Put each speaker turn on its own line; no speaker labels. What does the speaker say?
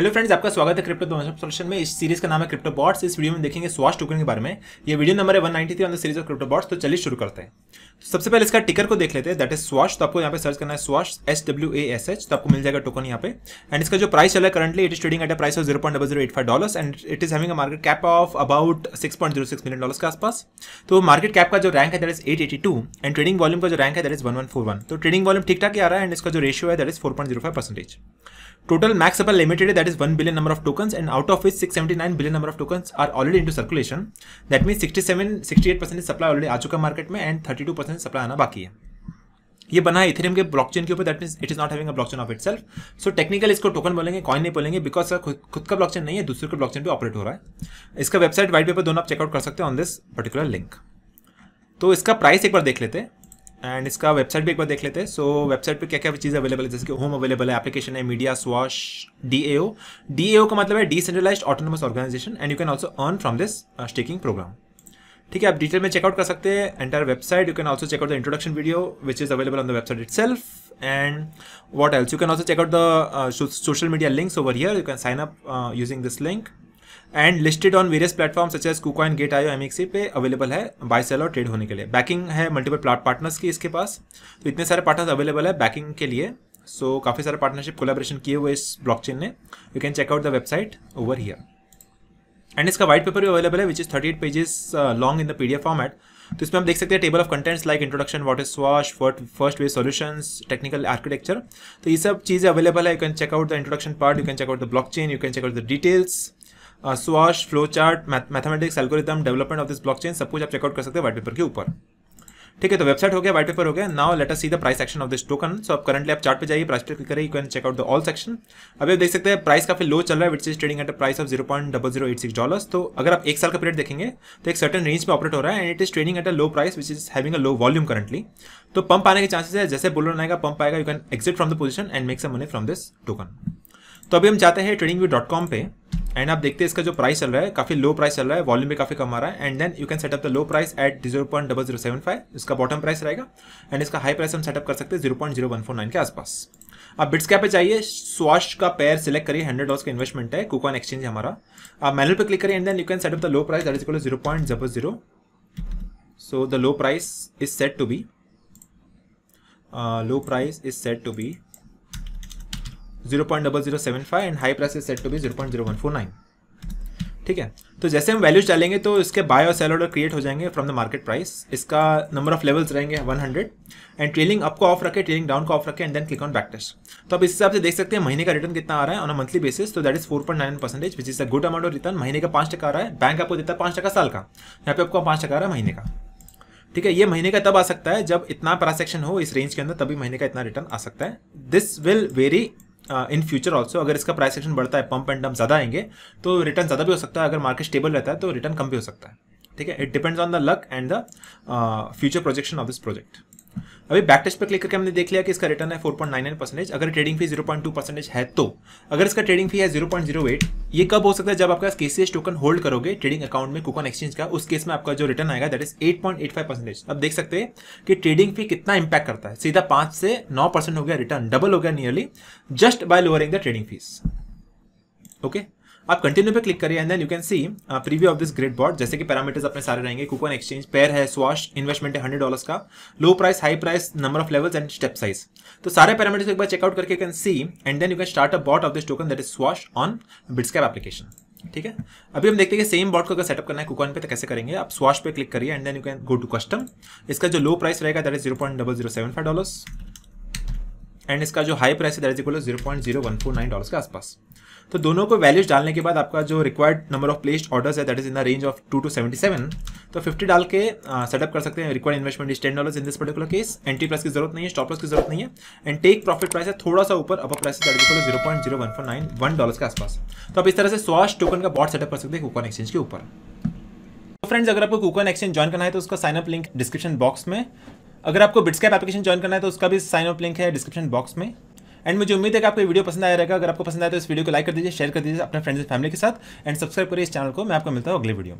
Hello friends आपका स्वागत है क्रिप्टो सॉल्यूशन में इस सीरीज का नाम है क्रिप्टो बॉट्स इस वीडियो में देखेंगे स्वाश टोकन के बारे में ये वीडियो नंबर है 193 on the series of crypto bots तो चलिए शुरू करते हैं तो सबसे पहले इसका टिकर को देख लेते हैं दट इज स्वाश तो आपको यहाँ पे सर्च करना है Swash S W A S H तो आपको मिल जाएगा टोकन यहाँ पे एंड इसका जो प्राइस चला है currently it is trading at a price of zero point double zero eight five dollars and it is having a market cap of about six point zero six million dollars के आसपास तो market cap का जो rank है that is at eighty two and trading volume का जो rank है that is one one four one तो ट्रेडिंग वॉल्यूम ठीक ठाक आ रहा है एंड इसका जो रेशियो है that is four point zero five percentage total limited is one billion number of token and out of of six seventy nine billion number of token are already tokens circulation that mean sixty seven sixty eight percent supply already आ चुका market में and thirty percent supply आना बाकी है ये बना है Ethereum के ब्लॉकचेन के ऊपर that mean it is not having a blockchain of itself so technical इसको टोकन बोलेंगे कॉइन नहीं बोलेंगे बिकॉज खुद का ब्लॉकचेन नहीं है दूसरे का ब्लॉकचेन पे ऑपरेट हो रहा है इसका वेबसाइट वाइट पेपर दोनों आप चेकआउट कर सकते हैं ऑन दिस पर्टिकुलर लिंक तो इसका प्राइस एक बार देख लेते हैं एंड इसका वेबसाइट भी एक बार देख लेते हैं सो so, वेबसाइट पे क्या क्या चीज़ अवेलेबल है जैसे कि होम अवेलेबल है एप्लीकेशन है media Swash D A D A का मतलब है decentralise autonomous organisation and you can also earn from this staking program ठीक है आप डिटेल में चेकआउट कर सकते हैं entire website you can also check out the introduction video which is available on the website itself and what else you can also check out the social media links over here you can sign up using this link and listed on various platform such as KuCoin gate io M पे available है buy sell और trade होने के लिए banking है multiple plot partners की इसके पास तो इतने सारे पार्टनर्स अवेलेबल है बैकिंग के लिए सो so, काफ़ी सारे पार्टनरशिप कोलाब्रेशन किए हुए इस ब्लॉकचेन ने you can check out the website over here and इसका वाइट पेपर भी अवेलेबल है which is thirty eight pages long in the PDF format तो इसमें हम देख सकते हैं table of contents like introduction water Swash first way solutions technical architecture तो ये सब चीज़ें अवेलेबल है you can check out the introduction part you can check out the blockchain you can check out the details Swash flow chart mathematics algorithm development of this blockchain सब कुछ आप checkout कर सकते हैं white paper के ऊपर ठीक है तो वेबसाइट हो गया वाइट पेपर हो गया now let us see the price section of this token so आप करंटली आप चार्ट पे जाइए प्राइस पे क्लिक करिए you can check out the all section अभी आप देख सकते हैं प्राइस काफी लो चल रहा है which is trading at a price of zero point double zero eight six dollars तो अगर आप एक साल का पीरियड देखेंगे तो एक सर्टन रेंज में ऑपरेट हो रहा है and it is trading at a low price which is having a low volume currently तो पंप आने के चांसेस है जैसे बुलन आएगा पंप आएगा you can exit from the position and make some money from this token तो अभी हम जाते हैं ट्रेडिंग व्यू डॉट कॉम पे एंड आप देखते हैं इसका जो प्राइस चल रहा है काफी लो प्राइस चल रहा है वॉल्यूम भी काफी कम आ रहा है and then you can set up the low price at zero point double zero seven five इसका बॉटम प्राइस रहेगा एंड इसका हाई प्राइस हम सेटअप कर सकते हैं zero point zero one four nine के आसपास आप बिट्स कैप पे चाहिए स्वाश का पेयर सेलेक्ट करिए हंड्रेड डॉस का इन्वेस्टमेंट है कूकॉन एक्सचेंज हमारा आप मैनल पे क्लिक करिए and then you can set up the low price that is zero point double zero so the low price is set to be low price is set to be 0.0075 and high price is set to be 0.0149 ठीक है तो जैसे हम values डालेंगे तो इसके bye और cell order create हो जाएंगे फ्रॉम द मार्केट प्राइस इसका नंबर ऑफ लेवल्स रहेंगे 100 एंड ट्रेलिंग अप को ऑफ रखे ट्रेलिंग डाउन को ऑफ रखे and then click on backtest तो आप इस हिसाब से देख सकते हैं महीने का रिटर्न कितना आ रहा है ऑन अ मंथली बेसिस तो that is four point nine percentage which is a good amount of return महीने का पांच टका आ रहा है बैंक आपको देता है पांच टका साल का यहाँ पे आपको पांच टका आ रहा है महीने का ठीक है ये महीने का तब आ सकता है जब इतना प्रासेक्शन हो इस रेंज के अंदर तभी महीने का इतना रिटर्न आ सकता है this will vary in future also अगर इसका प्राइस एक्शन बढ़ता है पंप एंड डम ज़्यादा आएंगे तो रिटर्न ज़्यादा भी हो सकता है अगर मार्केट स्टेबल रहता है तो रिटर्न कम भी हो सकता है ठीक है it depends on the luck and the future projection of this project अभी बैक टेस्ट पर क्लिक करके हमने देख लिया कि इसका रिटर्न है 4.99 परसेंटेज अगर ट्रेडिंग फी 0.2 परसेंटेज है तो अगर इसका ट्रेडिंग फी है 0.08 ये कब हो सकता है जब आपका केसीएस टोकन होल्ड करोगे ट्रेडिंग अकाउंट में कूपन एक्सचेंज का उस केस में आपका जो रिटर्न आएगा दैट इज एट परसेंटेज अब देख सकते हैं कि ट्रेडिंग फी कितना इंपैक्ट करता है सीधा पांच से नौ परसेंट हो गया रिटर्न डबल हो गया nearly just by lowering the trading fees okay okay? आप कंटिन्यू पे क्लिक करिए and then you can see preview of this grid bot जैसे कि पैरामीटर्स अपने सारे रहेंगे कूपन एक्सचेंज पेयर है स्वाश इन्वेस्टमेंट है हंड्रेड डॉलर्स का low price high price number of levels and step size तो सारे पैरामीटर्स एक बार चेकआउट करके can see and then you can start a bot of this token that is Swash on bits application ठीक है अभी हम देखते हैं कि सेम बॉट को अगर सेटअप करना है कुकॉन पे तो कैसे करेंगे आप स्वाश पे क्लिक करिए and then you can go to custom इसका जो लो प्राइस रहेगा that is zero point double zero seven five dollars and इसका जो हाई प्राइस है zero point zero one four nine dollar के आसपास तो दोनों को वैल्यूज डालने के बाद आपका जो required number of placed orders है that is in the range of two two seventy seven तो फिफ्टी डाल के सेटअप कर सकते हैं required investment is ten dollar in this particular case entry price की जरूरत नहीं है स्टॉप लॉस की जरूरत नहीं है एंड टेक प्रॉफिट प्राइस है थोड़ा सा ऊपर upper price zero point zero one four nine one dollar के आसपास तो आप इस तरह से स्वास्थ्य टोकन का बॉट सेटअप कर सकते हैं कूपन एक्सचेंज के ऊपर तो फ्रेंड्स अगर आपको कूकन एक्सचेंज ज्वाइन करना है तो उसका साइनअप लिंक डिस्क्रिप्शन बॉक्स में अगर आपको बिट्सकैप एप्लीकेशन ज्वाइन करना है तो उसका भी साइन अप लिंक है डिस्क्रिप्शन बॉक्स में एंड मुझे उम्मीद है कि आपको वीडियो पसंद आया रहेगा अगर आपको पसंद आया तो इस वीडियो को लाइक कर दीजिए शेयर कर दीजिए अपने फ्रेंड्स फैमिली के साथ एंड सब्सक्राइब करिए इस चैनल को मैं आपको मिलता हूँ अगले वीडियो